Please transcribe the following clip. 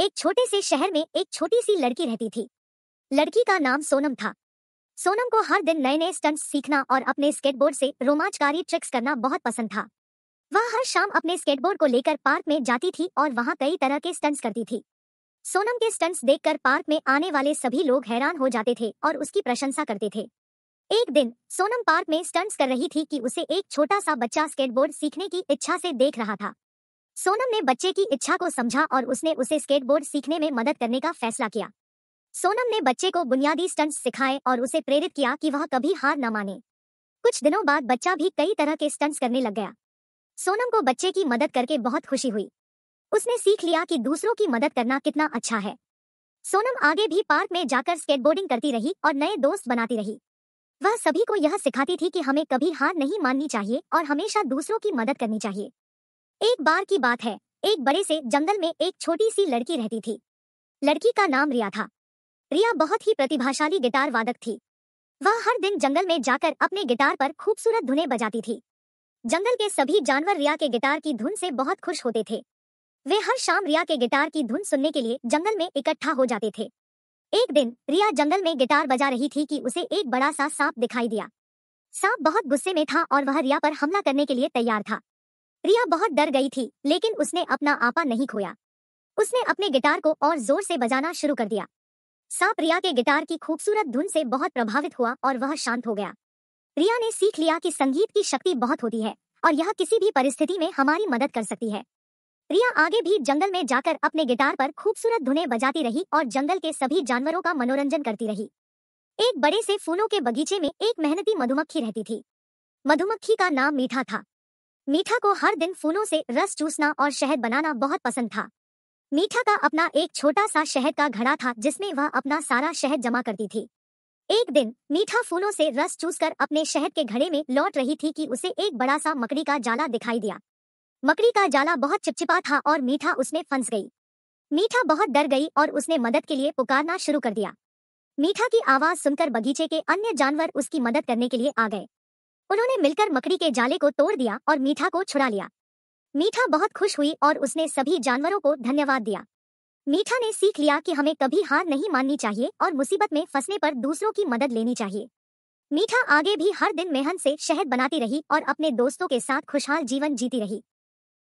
एक छोटे से शहर में एक छोटी सी लड़की रहती थी लड़की का नाम सोनम था सोनम को हर दिन नए नए स्टंट्स सीखना और अपने स्केटबोर्ड से रोमांचकारी ट्रिक्स करना बहुत पसंद था वह हर शाम अपने स्केटबोर्ड को लेकर पार्क में जाती थी और वहां कई तरह के स्टंट्स करती थी सोनम के स्टंट्स देखकर पार्क में आने वाले सभी लोग हैरान हो जाते थे और उसकी प्रशंसा करते थे एक दिन सोनम पार्क में स्टंट्स कर रही थी कि उसे एक छोटा सा बच्चा स्केटबोर्ड सीखने की इच्छा से देख रहा था सोनम ने बच्चे की इच्छा को समझा और उसने उसे स्केटबोर्ड सीखने में मदद करने का फैसला किया सोनम ने बच्चे को बुनियादी स्टंट्स सिखाए और उसे प्रेरित किया कि वह कभी हार न माने कुछ दिनों बाद बच्चा भी कई तरह के स्टंट्स करने लग गया सोनम को बच्चे की मदद करके बहुत खुशी हुई उसने सीख लिया कि दूसरों की मदद करना कितना अच्छा है सोनम आगे भी पार्क में जाकर स्केटबोर्डिंग करती रही और नए दोस्त बनाती रही वह सभी को यह सिखाती थी कि हमें कभी हार नहीं माननी चाहिए और हमेशा दूसरों की मदद करनी चाहिए एक बार की बात है एक बड़े से जंगल में एक छोटी सी लड़की रहती थी लड़की का नाम रिया था रिया बहुत ही प्रतिभाशाली गिटार वादक थी वह हर दिन जंगल में जाकर अपने गिटार पर खूबसूरत धुनें बजाती थी जंगल के सभी जानवर रिया के गिटार की धुन से बहुत खुश होते थे वे हर शाम रिया के गिटार की धुन सुनने के लिए जंगल में इकट्ठा हो जाते थे एक दिन रिया जंगल में गिटार बजा रही थी कि उसे एक बड़ा सा सांप दिखाई दिया सांप बहुत गुस्से में था और वह रिया पर हमला करने के लिए तैयार था रिया बहुत डर गई थी लेकिन उसने अपना आपा नहीं खोया उसने अपने गिटार को और जोर से बजाना शुरू कर दिया सांप रिया के गिटार की खूबसूरत धुन से बहुत प्रभावित हुआ और वह शांत हो गया रिया ने सीख लिया कि संगीत की शक्ति बहुत होती है और यह किसी भी परिस्थिति में हमारी मदद कर सकती है रिया आगे भी जंगल में जाकर अपने गिटार पर खूबसूरत धुनें बजाती रही और जंगल के सभी जानवरों का मनोरंजन करती रही एक बड़े से फूलों के बगीचे में एक मेहनती मधुमक्खी रहती थी मधुमक्खी का नाम मीठा था मीठा को हर दिन फूलों से रस चूसना और शहद बनाना बहुत पसंद था मीठा का अपना एक छोटा सा शहद का घड़ा था जिसमें वह अपना सारा शहद जमा करती थी एक दिन मीठा फूलों से रस चूसकर अपने शहद के घड़े में लौट रही थी कि उसे एक बड़ा सा मकड़ी का जाला दिखाई दिया मकड़ी का जाला बहुत चिपचिपा था और मीठा उसमें फंस गई मीठा बहुत डर गई और उसने मदद के लिए पुकारना शुरू कर दिया मीठा की आवाज सुनकर बगीचे के अन्य जानवर उसकी मदद करने के लिए आ गए उन्होंने मिलकर मकड़ी के जाले को तोड़ दिया और मीठा को छुड़ा लिया मीठा बहुत खुश हुई और उसने सभी जानवरों को धन्यवाद दिया मीठा ने सीख लिया कि हमें कभी हार नहीं माननी चाहिए और मुसीबत में फंसने पर दूसरों की मदद लेनी चाहिए मीठा आगे भी हर दिन मेहन से शहद बनाती रही और अपने दोस्तों के साथ खुशहाल जीवन जीती रही